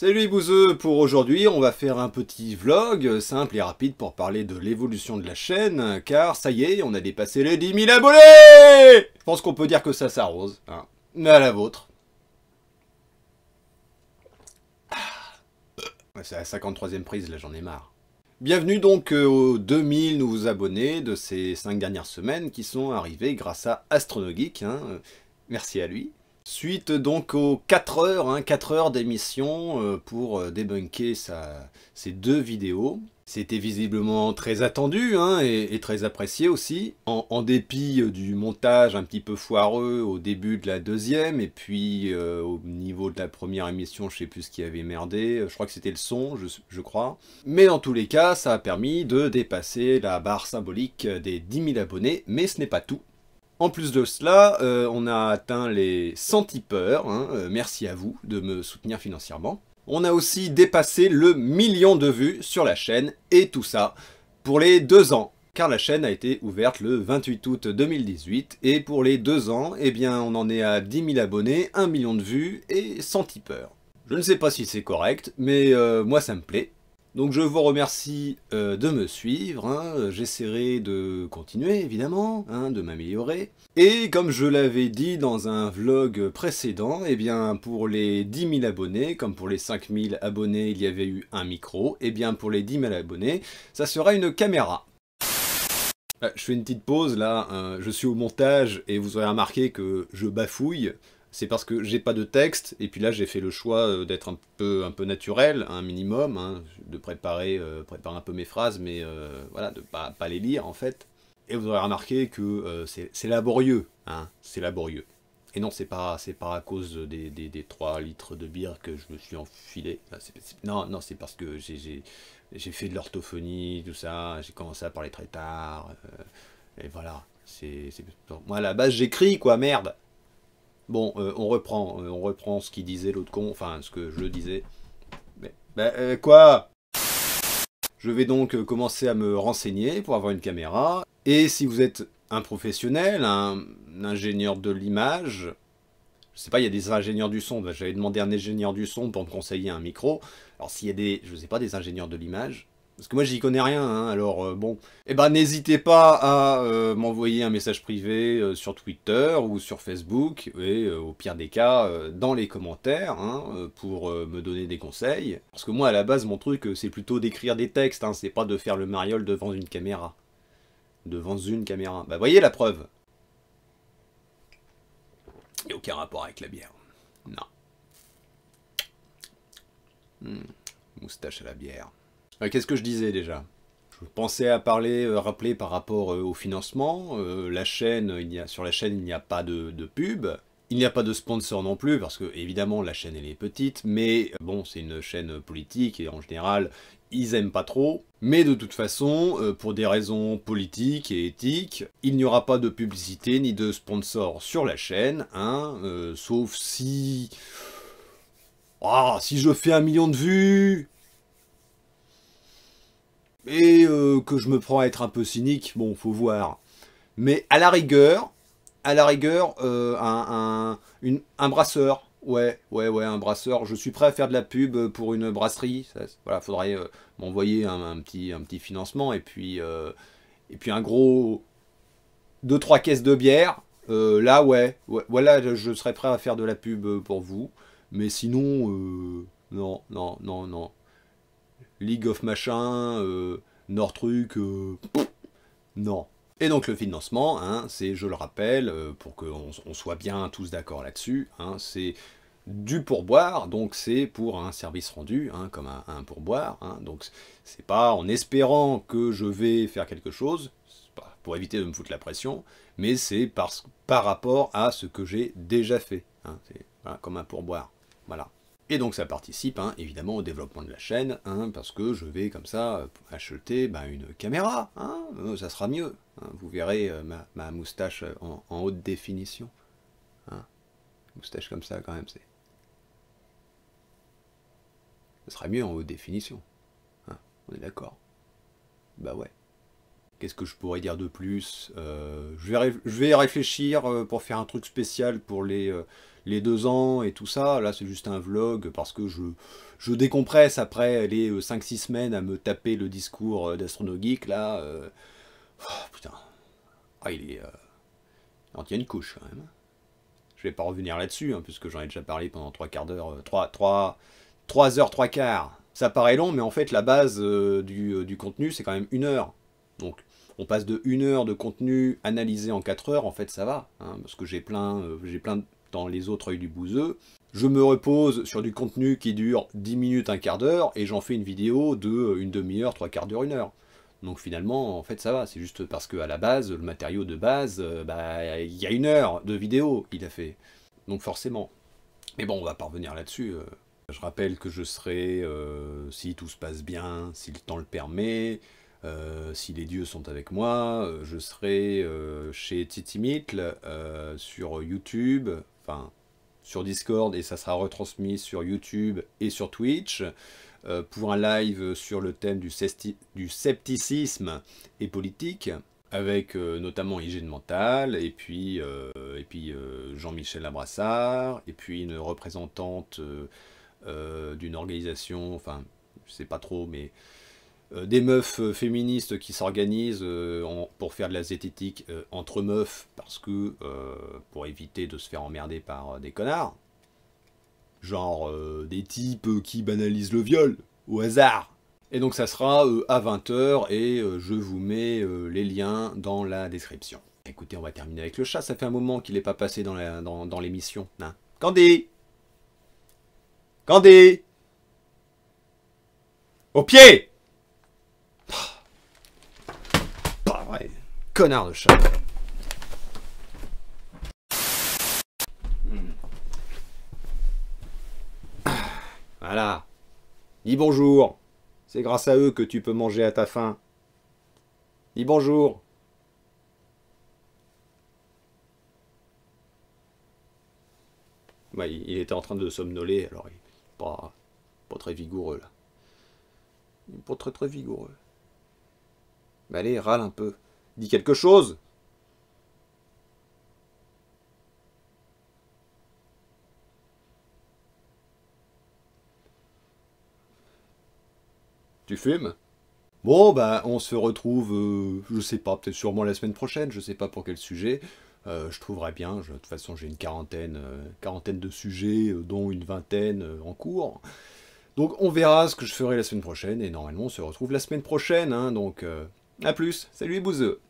Salut Bouzeux, pour aujourd'hui on va faire un petit vlog euh, simple et rapide pour parler de l'évolution de la chaîne, euh, car ça y est, on a dépassé les 10 000 abonnés Je pense qu'on peut dire que ça s'arrose, hein. Mais à la vôtre. Ah. C'est la 53e prise, là j'en ai marre. Bienvenue donc euh, aux 2000 nouveaux abonnés de ces 5 dernières semaines qui sont arrivés grâce à Astronogeek, hein. merci à lui. Suite donc aux 4 hein, heures, d'émission euh, pour euh, débunker ces deux vidéos. C'était visiblement très attendu hein, et, très apprécié aussi, en, dépit euh, du montage un petit peu foireux au début de la deuxième, et puis au niveau de la première émission, je ne sais plus ce qui avait merdé, je crois que c'était le son, je, je, crois. Mais dans tous les cas, ça a permis de dépasser la barre symbolique des 10 000 abonnés, mais ce n'est pas tout. En plus de cela, euh, on a atteint les 100 tipeurs. Hein, euh, merci à vous de me soutenir financièrement. On a aussi dépassé le million de vues sur la chaîne et tout ça pour les deux ans. Car la chaîne a été ouverte le 28 août 2018 et pour les deux ans, eh bien on en est à 10 000 abonnés, 1 million de vues et 100 tipeurs. Je ne sais pas si c'est correct, mais euh, moi ça me plaît. Donc je vous remercie euh, de me suivre, hein. j'essaierai de continuer évidemment, hein, de m'améliorer. Et comme je l'avais dit dans un vlog précédent, eh bien pour les 10 000 abonnés, comme pour les 5 000 abonnés il y avait eu un micro, eh bien pour les 10 000 abonnés, ça sera une caméra. Euh, je fais une petite pause là, hein. je suis au montage et vous aurez remarqué que je bafouille c'est parce que j'ai pas de texte, et puis là j'ai fait le choix euh, d'être un peu, un peu naturel, un minimum, hein, de euh, préparer, un peu mes phrases, mais euh, voilà, de pas, pas les lire en fait. Et vous aurez remarqué que c'est laborieux, hein, c'est laborieux. Et non, c'est pas, c'est pas à cause des, des, 3 litres de bière que je me suis enfilé. non, non, c'est parce que j'ai fait de l'orthophonie, tout ça, j'ai commencé à parler très tard, et voilà. C'est, moi à la base j'écris quoi, merde Bon, euh, on reprend, euh, on reprend ce qu'il disait l'autre con, enfin ce que je disais. Mais, bah, euh, quoi Je vais donc commencer à me renseigner pour avoir une caméra. Et si vous êtes un professionnel, un, ingénieur de l'image, je sais pas, il y a des ingénieurs du son. Bah, j'avais demandé à un ingénieur du son pour me conseiller un micro. Alors s'il y a des, je sais pas, des ingénieurs de l'image, parce que moi j'y connais rien, hein, alors euh, bon. Eh ben n'hésitez pas à euh, m'envoyer un message privé euh, sur Twitter ou sur Facebook, et au pire des cas, dans les commentaires, hein, pour me donner des conseils. Parce que moi à la base mon truc c'est plutôt d'écrire des textes, hein, c'est pas de faire le mariole devant une caméra. Devant une caméra. Bah voyez la preuve Et aucun rapport avec la bière. Non. Hmm. Moustache à la bière. Euh, qu'est-ce que je disais déjà je pensais à parler, euh, rappeler par rapport euh, au financement. la chaîne, il y a, sur la chaîne, il n'y a pas de, pub. Il n'y a pas de sponsor non plus, parce que évidemment la chaîne elle est petite, mais bon, c'est une chaîne politique et en général, ils aiment pas trop. Mais de toute façon, pour des raisons politiques et éthiques, il n'y aura pas de publicité ni de sponsor sur la chaîne, hein, sauf si. Ah, si je fais un million de vues et euh, que je me prends à être un peu cynique, bon, faut voir. Mais à la rigueur, à la rigueur, euh, un, brasseur. Ouais, ouais, ouais, un brasseur. Je suis prêt à faire de la pub pour une brasserie. Ça, voilà, faudrait euh, m'envoyer un, petit, un petit financement et puis, et puis un gros 2 trois caisses de bière. là, ouais, ouais, voilà, je serais prêt à faire de la pub pour vous. Mais sinon, non, non, non, non. League of machin, euh, Nord truc, euh, non. Et donc le financement, hein, c'est, je le rappelle, euh, pour qu'on soit bien tous d'accord là-dessus, hein, c'est du pourboire, donc c'est pour un service rendu, hein, comme un, pourboire. donc c'est pas en espérant que je vais faire quelque chose, pour éviter de me foutre la pression, mais c'est par, par rapport à ce que j'ai déjà fait. comme un pourboire. Voilà. Et donc ça participe hein, évidemment au développement de la chaîne, hein, parce que je vais comme ça acheter ben, une caméra, hein, euh, ça sera mieux. Hein. vous verrez euh, ma, moustache euh, en, haute définition. moustache comme ça quand même, c'est... Ça sera mieux en haute définition. on est d'accord. Bah ouais. Qu'est-ce que je pourrais dire de plus euh, je, vais je, vais réfléchir euh, pour faire un truc spécial pour les, euh, les deux ans et tout ça. Là, c'est juste un vlog parce que je, je décompresse après les 5-6 semaines à me taper le discours d'astronogeek. Là, oh, putain, ah, il est... Non, il y a une couche quand même. Je vais pas revenir là-dessus, hein, puisque j'en ai déjà parlé pendant trois quarts d'heure, 3, 3, 3 heures, trois quarts. Ça paraît long, mais en fait, la base du, du contenu, c'est quand même une heure. Donc, on passe de une heure de contenu analysé en 4 heures, en fait ça va, hein, parce que j'ai plein, euh, j'ai plein dans les autres œils du bouseux. Je me repose sur du contenu qui dure 10 minutes, un quart d'heure, et j'en fais une vidéo de euh, une demi-heure, trois quarts d'heure, une heure. Donc finalement, en fait, ça va. C'est juste parce que à la base, le matériau de base, euh, bah, il y a une heure de vidéo, il a fait. Donc forcément. Mais bon, on va parvenir là-dessus. Je rappelle que je serai, si tout se passe bien, si le temps le permet, euh, si les dieux sont avec moi, euh, je serai euh, chez Titimitl sur YouTube, enfin sur Discord et ça sera retransmis sur YouTube et sur Twitch pour un live sur le thème du, du scepticisme et politique avec notamment Hygiène Mentale, et puis, et puis Jean-Michel Labrassard et puis une représentante d'une organisation, enfin, je sais pas trop, mais euh, des meufs euh, féministes qui s'organisent euh, pour faire de la zététique entre meufs parce que pour éviter de se faire emmerder par des connards. Genre des types qui banalisent le viol au hasard. Et donc ça sera à 20h et je vous mets les liens dans la description. Écoutez, on va terminer avec le chat, ça fait un moment qu'il n'est pas passé dans l'émission. Dans, dans hein. Candy Candy Au pied de chat. Voilà. Dis bonjour. C'est grâce à eux que tu peux manger à ta faim. Dis bonjour. il était en train de somnoler, alors il n'est pas, pas très vigoureux là. Il n'est pas très très vigoureux. allez, râle un peu. Dis quelque chose. Tu fumes Bon, bah, on se retrouve, euh, je sais pas, peut-être sûrement la semaine prochaine, je sais pas pour quel sujet. Euh, je trouverai bien, de toute façon j'ai une quarantaine, euh, quarantaine de sujets, dont une vingtaine en cours. Donc on verra ce que je ferai la semaine prochaine, et normalement on se retrouve la semaine prochaine, hein, donc à plus, salut les